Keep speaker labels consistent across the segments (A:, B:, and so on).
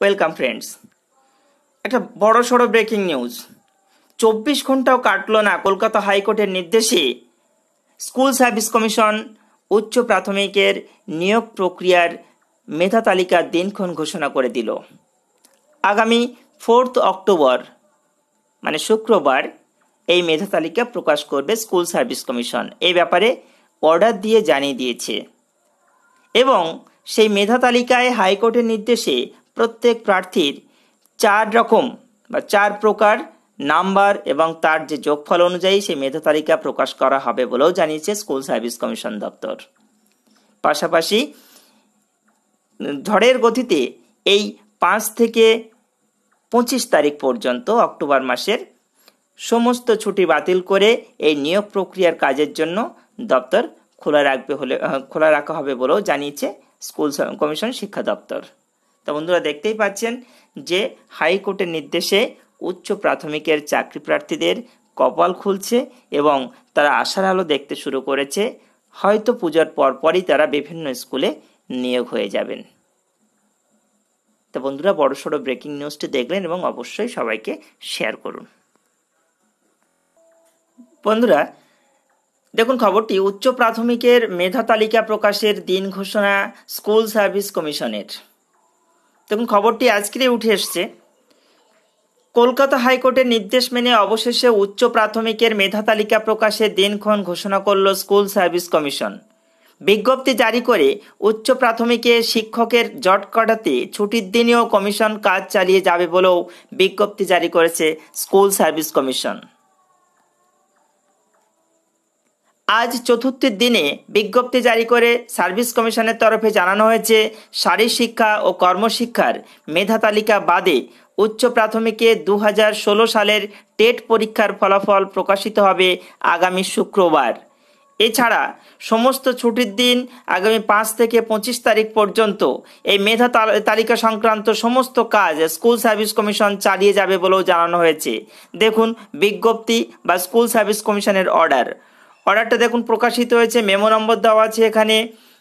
A: Welcome friends একটা বড় সড়ো ব্রেকিং নিউজ চব্বিশ ঘন্টাও কাটল না কলকাতা হাইকোর্টের নির্দেশে স্কুল সার্ভিস কমিশন উচ্চ প্রাথমিকের নিয়োগ প্রক্রিয়ার মেধা তালিকা দিনক্ষণ ঘোষণা করে দিল আগামী ফোর্থ অক্টোবর মানে শুক্রবার এই মেধা তালিকা প্রকাশ করবে স্কুল সার্ভিস কমিশন এই ব্যাপারে অর্ডার দিয়ে জানিয়ে দিয়েছে এবং সেই মেধা তালিকায় হাইকোর্টের নির্দেশে প্রত্যেক প্রার্থীর চার রকম বা চার প্রকার নাম্বার এবং তার যে যোগফল অনুযায়ী সেই মেধা তালিকা প্রকাশ করা হবে বলেও জানিয়েছে স্কুল সার্ভিস কমিশন দপ্তর পাশাপাশি ঝড়ের গতিতে এই পাঁচ থেকে পঁচিশ তারিখ পর্যন্ত অক্টোবর মাসের সমস্ত ছুটি বাতিল করে এই নিয়োগ প্রক্রিয়ার কাজের জন্য দপ্তর খোলা রাখবে হলে খোলা রাখা হবে বলেও জানিয়েছে স্কুল কমিশন শিক্ষা দপ্তর তা বন্ধুরা দেখতেই পাচ্ছেন যে হাইকোর্টের নির্দেশে উচ্চ প্রাথমিকের চাকরি প্রার্থীদের কপাল খুলছে এবং তারা আশার আলো দেখতে শুরু করেছে হয়তো পূজার পরপরই তারা বিভিন্ন স্কুলে নিয়োগ হয়ে যাবেন তা বন্ধুরা বড় সড়ো ব্রেকিং নিউজটি দেখলেন এবং অবশ্যই সবাইকে শেয়ার করুন বন্ধুরা দেখুন খবরটি উচ্চ প্রাথমিকের মেধা তালিকা প্রকাশের দিন ঘোষণা স্কুল সার্ভিস কমিশনের তখন খবরটি আজকেরই উঠে এসছে কলকাতা হাইকোর্টের নির্দেশ মেনে অবশেষে উচ্চ প্রাথমিকের মেধা তালিকা প্রকাশে দিনক্ষণ ঘোষণা করল স্কুল সার্ভিস কমিশন বিজ্ঞপ্তি জারি করে উচ্চ প্রাথমিকে শিক্ষকের জট কাটাতে ছুটির দিনেও কমিশন কাজ চালিয়ে যাবে বলেও বিজ্ঞপ্তি জারি করেছে স্কুল সার্ভিস কমিশন আজ চতুর্থ দিনে বিজ্ঞপ্তি জারি করে সার্ভিস কমিশনের তরফে জানানো হয়েছে শারীর শিক্ষা ও কর্মশিক্ষার মেধা তালিকা বাদে উচ্চ প্রাথমিকে দু সালের টেট পরীক্ষার ফলাফল প্রকাশিত হবে আগামী শুক্রবার এছাড়া সমস্ত ছুটির দিন আগামী পাঁচ থেকে পঁচিশ তারিখ পর্যন্ত এই মেধা তালিকা সংক্রান্ত সমস্ত কাজ স্কুল সার্ভিস কমিশন চালিয়ে যাবে বলেও জানানো হয়েছে দেখুন বিজ্ঞপ্তি বা স্কুল সার্ভিস কমিশনের অর্ডার অর্ডারটা দেখুন প্রকাশিত হয়েছে মেমো নম্বর দেওয়া আছে এখানে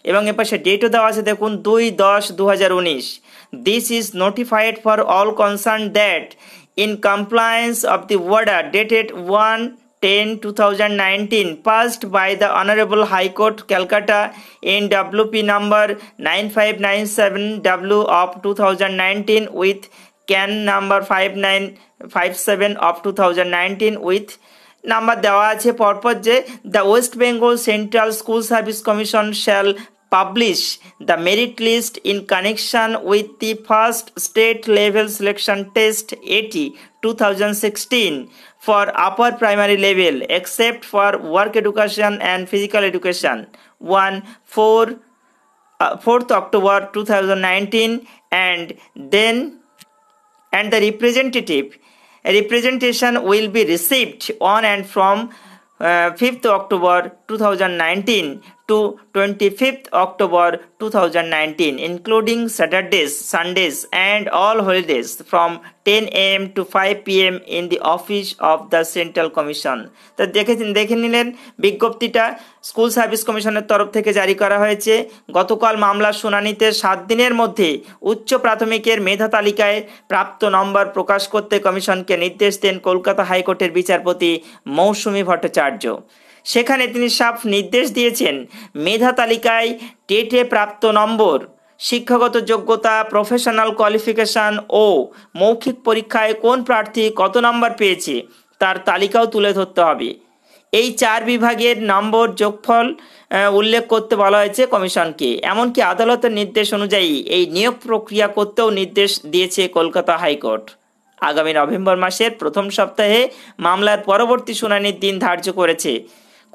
A: এবং এ পাশে ডেটও দেওয়া আছে দেখুন দুই দশ দু হাজার উনিশ this is notified for all concern that in compliance of the order dated one ten two thousand nineteen passed by the honourable high court Calcutta N P number nine five nine seven W of two thousand nineteen with CAN number five nine five seven of two thousand nineteen with number দেওয়া আছে পরপর যে the West Bengal Central School Service Commission shall publish the merit list in connection with the first state level selection test এটি two thousand sixteen for upper primary level except for work education and physical education one four fourth October two thousand nineteen and then and the representative representation will be received on and from uh, 5th October 2019 to 25th October 2019, including Saturdays, Sundays, and all holidays from 10 a.m. to 5 p.m. in the office of the Central Commission. তো দেখেছেন দেখে নিলেন বিজ্ঞপ্তিটা school service কমিশনের তরফ থেকে জারি করা হয়েছে গতকাল মামলার শুনানিতে সাত দিনের মধ্যে উচ্চ প্রাথমিকের মেধা তালিকায় প্রাপ্ত নম্বর প্রকাশ করতে কমিশনকে নির্দেশ দেন কলকাতা হাইকোর্টের বিচারপতি মৌসুমী ভট্টাচার্য সেখানে তিনি সাফ নির্দেশ দিয়েছেন মেধা তালিকায় টেটে প্রাপ্ত নম্বর শিক্ষাগত যোগ্যতা প্রফেশনাল কোয়ালিফিকেশান ও মৌখিক পরীক্ষায় কোন প্রার্থী কত নম্বর পেয়েছে তার তালিকাও তুলে ধরতে হবে এই চার বিভাগের নম্বর যোগফল উল্লেখ করতে বলা হয়েছে কমিশনকে এমনকি আদালতের নির্দেশ অনুযায়ী এই নিয়োগ প্রক্রিয়া করতেও নির্দেশ দিয়েছে কলকাতা হাইকোর্ট আগামী নভেম্বর মাসের প্রথম সপ্তাহে মামলার পরবর্তী শুনানির দিন ধার্য করেছে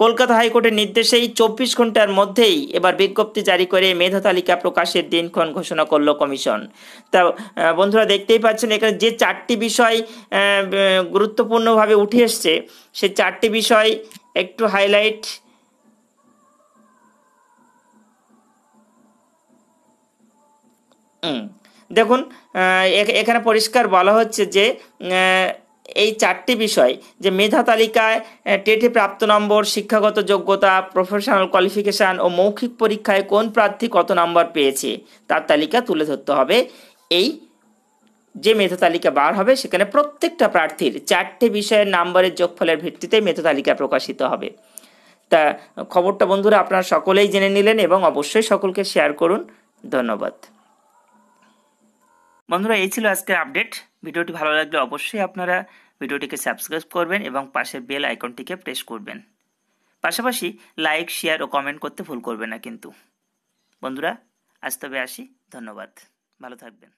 A: কলকাতা হাইকোর্টের নির্দেশেই চব্বিশ ঘন্টার মধ্যেই এবার বিজ্ঞপ্তি জারি করে মেধা তালিকা প্রকাশের দিনক্ষণ ঘোষণা করল কমিশন তা বন্ধুরা দেখতেই পাচ্ছেন এখানে যে চারটি বিষয় গুরুত্বপূর্ণভাবে উঠে এসছে সে চারটি বিষয় একটু হাইলাইট দেখুন এখানে পরিষ্কার বলা হচ্ছে যে এই চারটি বিষয় যে মেধা তালিকায় টেটে প্রাপ্ত নম্বর শিক্ষাগত যোগ্যতা প্রফেশনাল কোয়ালিফিকেশান ও মৌখিক পরীক্ষায় কোন প্রার্থী কত নম্বর পেয়েছে তার তালিকা তুলে ধরতে হবে এই যে মেধা তালিকা বার হবে সেখানে প্রত্যেকটা প্রার্থীর চারটে বিষয়ের নাম্বারের যোগফলের ভিত্তিতে মেধা তালিকা প্রকাশিত হবে তা খবরটা বন্ধুরা আপনারা সকলেই জেনে নিলেন এবং অবশ্যই সকলকে শেয়ার করুন ধন্যবাদ বন্ধুরা এই ছিল আজকের আপডেট ভিডিওটি ভালো লাগলে অবশ্যই আপনারা ভিডিওটিকে সাবস্ক্রাইব করবেন এবং পাশের বেল আইকনটিকে প্রেস করবেন পাশাপাশি লাইক শেয়ার ও কমেন্ট করতে ভুল করবেন না কিন্তু বন্ধুরা আজ তবে আসি ধন্যবাদ ভালো থাকবেন